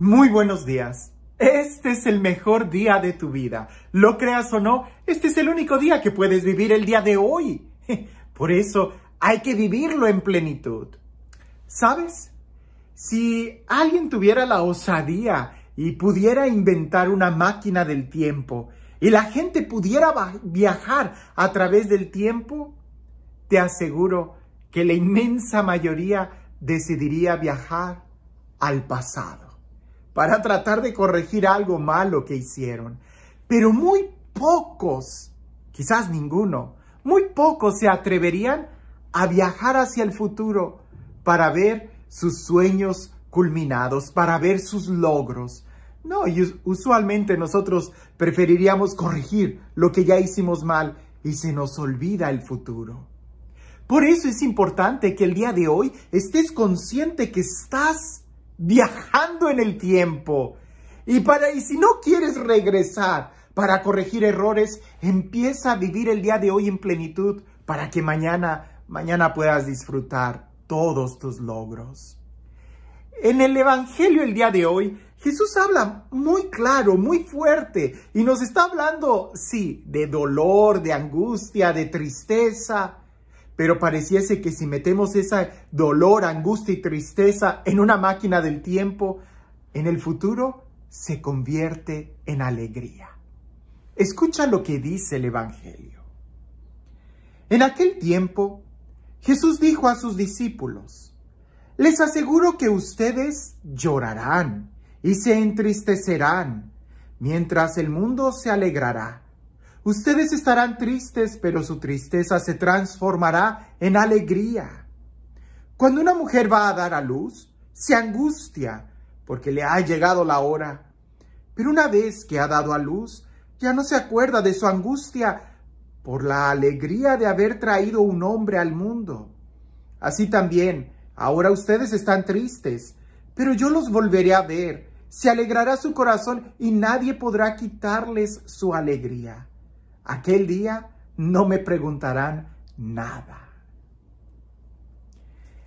Muy buenos días. Este es el mejor día de tu vida. Lo creas o no, este es el único día que puedes vivir el día de hoy. Por eso hay que vivirlo en plenitud. ¿Sabes? Si alguien tuviera la osadía y pudiera inventar una máquina del tiempo y la gente pudiera viajar a través del tiempo, te aseguro que la inmensa mayoría decidiría viajar al pasado para tratar de corregir algo malo que hicieron. Pero muy pocos, quizás ninguno, muy pocos se atreverían a viajar hacia el futuro para ver sus sueños culminados, para ver sus logros. No, y usualmente nosotros preferiríamos corregir lo que ya hicimos mal y se nos olvida el futuro. Por eso es importante que el día de hoy estés consciente que estás viajando en el tiempo. Y para y si no quieres regresar para corregir errores, empieza a vivir el día de hoy en plenitud para que mañana mañana puedas disfrutar todos tus logros. En el evangelio el día de hoy Jesús habla muy claro, muy fuerte y nos está hablando sí de dolor, de angustia, de tristeza, pero pareciese que si metemos esa dolor, angustia y tristeza en una máquina del tiempo, en el futuro se convierte en alegría. Escucha lo que dice el Evangelio. En aquel tiempo, Jesús dijo a sus discípulos, les aseguro que ustedes llorarán y se entristecerán, mientras el mundo se alegrará. Ustedes estarán tristes, pero su tristeza se transformará en alegría. Cuando una mujer va a dar a luz, se angustia porque le ha llegado la hora. Pero una vez que ha dado a luz, ya no se acuerda de su angustia por la alegría de haber traído un hombre al mundo. Así también, ahora ustedes están tristes, pero yo los volveré a ver. Se alegrará su corazón y nadie podrá quitarles su alegría. Aquel día no me preguntarán nada.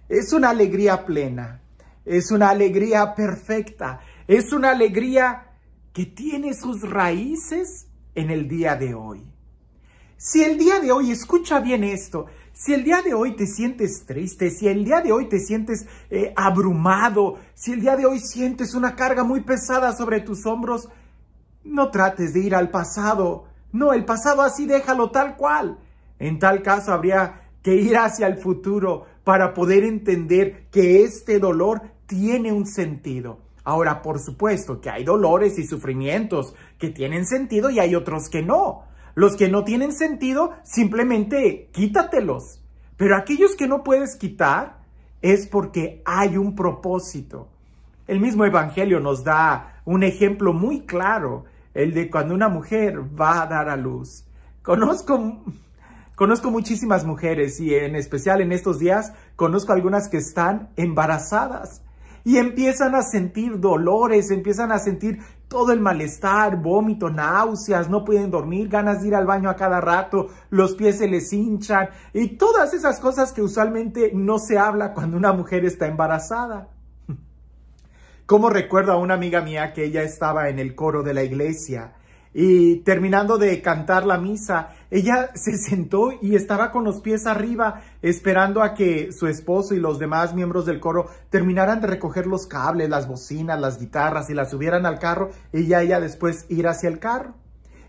Es una alegría plena, es una alegría perfecta, es una alegría que tiene sus raíces en el día de hoy. Si el día de hoy, escucha bien esto, si el día de hoy te sientes triste, si el día de hoy te sientes eh, abrumado, si el día de hoy sientes una carga muy pesada sobre tus hombros, no trates de ir al pasado, no, el pasado así déjalo tal cual. En tal caso habría que ir hacia el futuro para poder entender que este dolor tiene un sentido. Ahora, por supuesto que hay dolores y sufrimientos que tienen sentido y hay otros que no. Los que no tienen sentido, simplemente quítatelos. Pero aquellos que no puedes quitar es porque hay un propósito. El mismo Evangelio nos da un ejemplo muy claro el de cuando una mujer va a dar a luz. Conozco, conozco muchísimas mujeres y en especial en estos días conozco algunas que están embarazadas y empiezan a sentir dolores, empiezan a sentir todo el malestar, vómito, náuseas, no pueden dormir, ganas de ir al baño a cada rato, los pies se les hinchan y todas esas cosas que usualmente no se habla cuando una mujer está embarazada. Como recuerdo a una amiga mía que ella estaba en el coro de la iglesia y terminando de cantar la misa, ella se sentó y estaba con los pies arriba esperando a que su esposo y los demás miembros del coro terminaran de recoger los cables, las bocinas, las guitarras y las subieran al carro y ya ella después ir hacia el carro.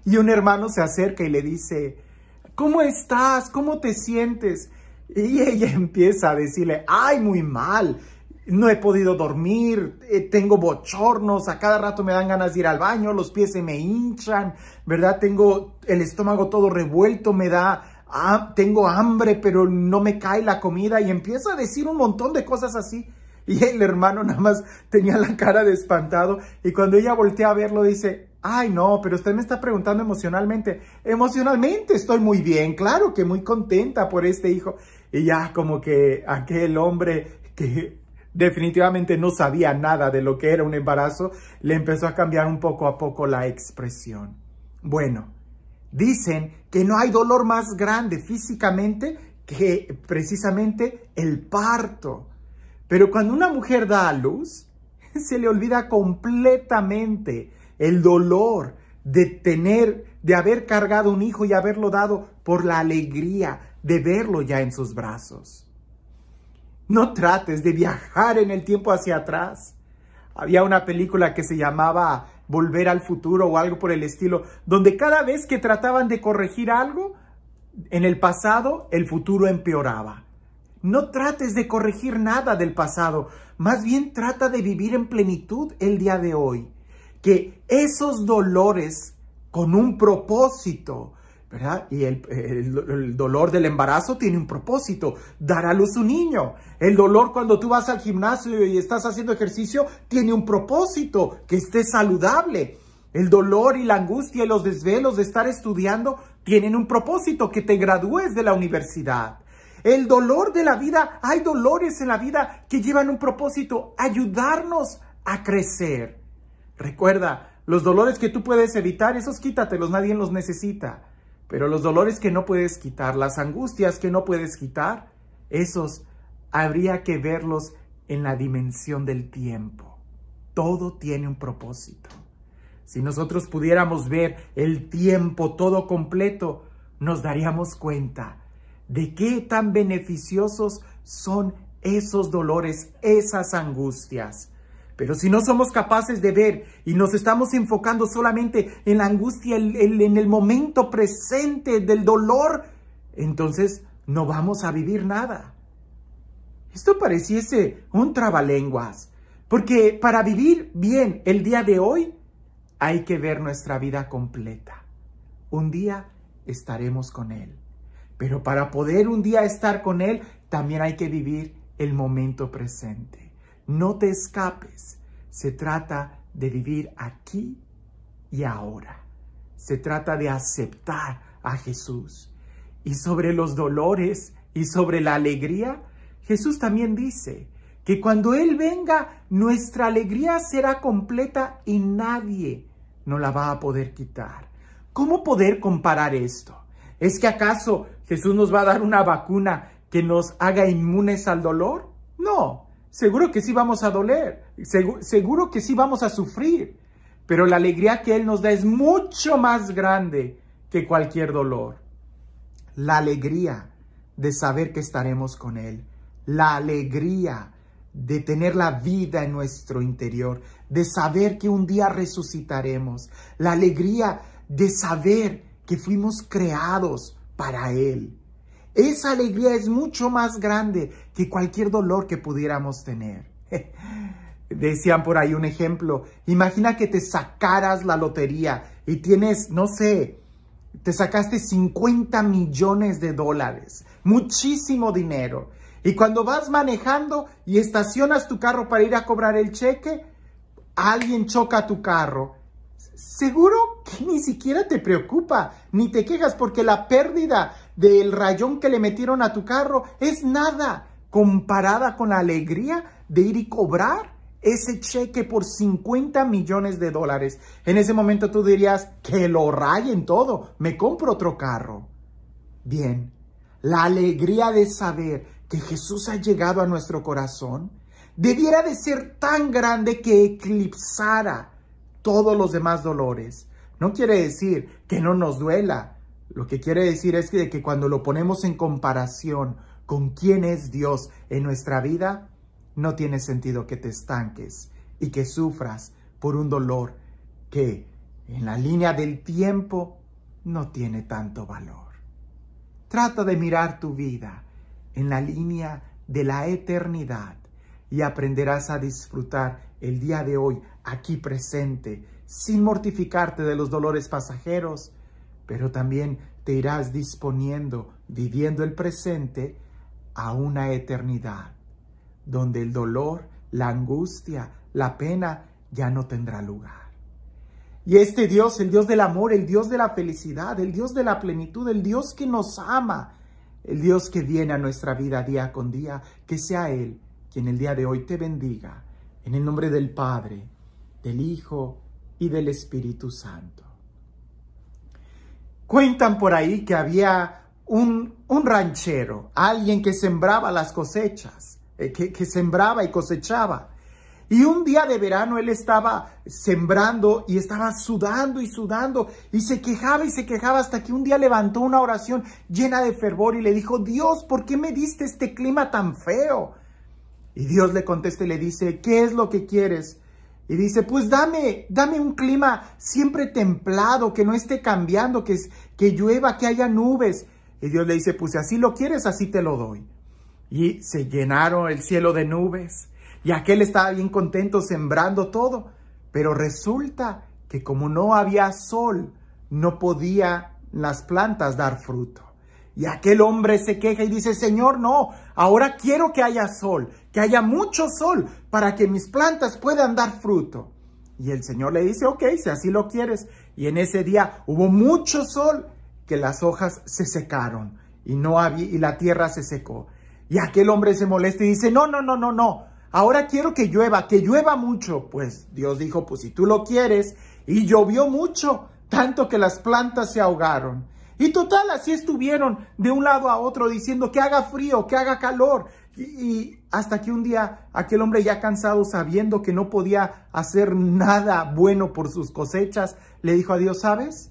Y un hermano se acerca y le dice, ¿cómo estás? ¿Cómo te sientes? Y ella empieza a decirle, ay, muy mal, no he podido dormir, eh, tengo bochornos, a cada rato me dan ganas de ir al baño, los pies se me hinchan, ¿verdad? Tengo el estómago todo revuelto, me da, tengo hambre, pero no me cae la comida y empieza a decir un montón de cosas así. Y el hermano nada más tenía la cara de espantado y cuando ella voltea a verlo dice, ay no, pero usted me está preguntando emocionalmente. Emocionalmente estoy muy bien, claro que muy contenta por este hijo. Y ya como que aquel hombre que definitivamente no sabía nada de lo que era un embarazo, le empezó a cambiar un poco a poco la expresión. Bueno, dicen que no hay dolor más grande físicamente que precisamente el parto. Pero cuando una mujer da a luz, se le olvida completamente el dolor de tener, de haber cargado un hijo y haberlo dado por la alegría de verlo ya en sus brazos. No trates de viajar en el tiempo hacia atrás. Había una película que se llamaba Volver al futuro o algo por el estilo, donde cada vez que trataban de corregir algo, en el pasado el futuro empeoraba. No trates de corregir nada del pasado, más bien trata de vivir en plenitud el día de hoy. Que esos dolores con un propósito y el, dolor del embarazo tiene un propósito, dar a luz un niño. El dolor cuando tú vas al gimnasio y estás haciendo ejercicio tiene un propósito, que estés saludable. El dolor y la angustia y los desvelos de estar estudiando tienen un propósito, que te gradúes de la universidad. El dolor de la vida, hay dolores en la vida que llevan un propósito, ayudarnos a crecer. Recuerda, los dolores que tú puedes evitar, esos quítatelos, nadie los necesita. Pero los dolores que no puedes quitar, las angustias que no puedes quitar, esos habría que verlos en la dimensión del tiempo. Todo tiene un propósito. Si nosotros pudiéramos ver el tiempo todo completo, nos daríamos cuenta de qué tan beneficiosos son esos dolores, esas angustias. Pero si no somos capaces de ver y nos estamos enfocando solamente en la angustia, en el momento presente del dolor, entonces no vamos a vivir nada. Esto pareciese un trabalenguas, porque para vivir bien el día de hoy hay que ver nuestra vida completa. Un día estaremos con Él, pero para poder un día estar con Él también hay que vivir el momento presente. No te escapes. Se trata de vivir aquí y ahora. Se trata de aceptar a Jesús. Y sobre los dolores y sobre la alegría, Jesús también dice que cuando Él venga, nuestra alegría será completa y nadie no la va a poder quitar. ¿Cómo poder comparar esto? ¿Es que acaso Jesús nos va a dar una vacuna que nos haga inmunes al dolor? No, Seguro que sí vamos a doler, seguro, que sí vamos a sufrir, pero la alegría que Él nos da es mucho más grande que cualquier dolor. La alegría de saber que estaremos con Él, la alegría de tener la vida en nuestro interior, de saber que un día resucitaremos, la alegría de saber que fuimos creados para Él. Esa alegría es mucho más grande que cualquier dolor que pudiéramos tener. Decían por ahí un ejemplo. Imagina que te sacaras la lotería y tienes, no sé, te sacaste 50 millones de dólares. Muchísimo dinero. Y cuando vas manejando y estacionas tu carro para ir a cobrar el cheque, alguien choca tu carro seguro que ni siquiera te preocupa, ni te quejas porque la pérdida del rayón que le metieron a tu carro es nada comparada con la alegría de ir y cobrar ese cheque por 50 millones de dólares. En ese momento tú dirías, que lo rayen todo, me compro otro carro. Bien, la alegría de saber que Jesús ha llegado a nuestro corazón debiera de ser tan grande que eclipsara todos los demás dolores. No quiere decir que no nos duela. Lo que quiere decir es que, cuando lo ponemos en comparación con quién es Dios en nuestra vida, no tiene sentido que te estanques y que sufras por un dolor que en la línea del tiempo no tiene tanto valor. Trata de mirar tu vida en la línea de la eternidad y aprenderás a disfrutar el día de hoy aquí presente, sin mortificarte de los dolores pasajeros, pero también te irás disponiendo, viviendo el presente, a una eternidad, donde el dolor, la angustia, la pena ya no tendrá lugar. Y este Dios, el Dios del amor, el Dios de la felicidad, el Dios de la plenitud, el Dios que nos ama, el Dios que viene a nuestra vida día con día, que sea Él quien el día de hoy te bendiga. En el nombre del Padre, del Hijo y del Espíritu Santo. Cuentan por ahí que había un, un ranchero, alguien que sembraba las cosechas, eh, que, que sembraba y cosechaba. Y un día de verano él estaba sembrando y estaba sudando y sudando y se quejaba y se quejaba hasta que un día levantó una oración llena de fervor y le dijo, Dios, ¿por qué me diste este clima tan feo? Y Dios le contesta y le dice, ¿qué es lo que quieres? Y dice, pues dame, dame un clima siempre templado, que no esté cambiando, que, que llueva, que haya nubes. Y Dios le dice, pues si así lo quieres, así te lo doy. Y se llenaron el cielo de nubes. Y aquel estaba bien contento sembrando todo. Pero resulta que como no había sol, no podía las plantas dar fruto. Y aquel hombre se queja y dice, Señor, no, ahora quiero que haya sol, que haya mucho sol para que mis plantas puedan dar fruto. Y el Señor le dice, ok, si así lo quieres. Y en ese día hubo mucho sol que las hojas se secaron y, no había, y la tierra se secó. Y aquel hombre se molesta y dice, no, no, no, no, no, ahora quiero que llueva, que llueva mucho. Pues Dios dijo, pues si tú lo quieres, y llovió mucho, tanto que las plantas se ahogaron. Y total, así estuvieron de un lado a otro diciendo que haga frío, que haga calor. Y, hasta que un día aquel hombre ya cansado, sabiendo que no podía hacer nada bueno por sus cosechas, le dijo a Dios, ¿sabes?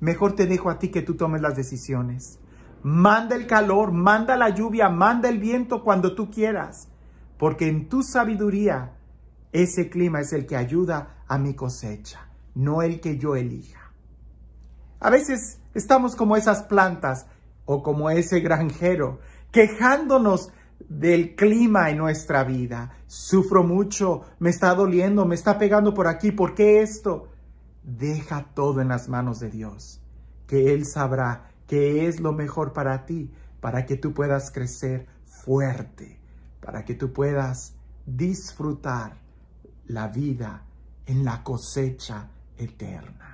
Mejor te dejo a ti que tú tomes las decisiones. Manda el calor, manda la lluvia, manda el viento cuando tú quieras, porque en tu sabiduría ese clima es el que ayuda a mi cosecha, no el que yo elija. A veces estamos como esas plantas o como ese granjero, quejándonos del clima en nuestra vida. Sufro mucho, me está doliendo, me está pegando por aquí, ¿por qué esto? Deja todo en las manos de Dios, que Él sabrá qué es lo mejor para ti, para que tú puedas crecer fuerte, para que tú puedas disfrutar la vida en la cosecha eterna.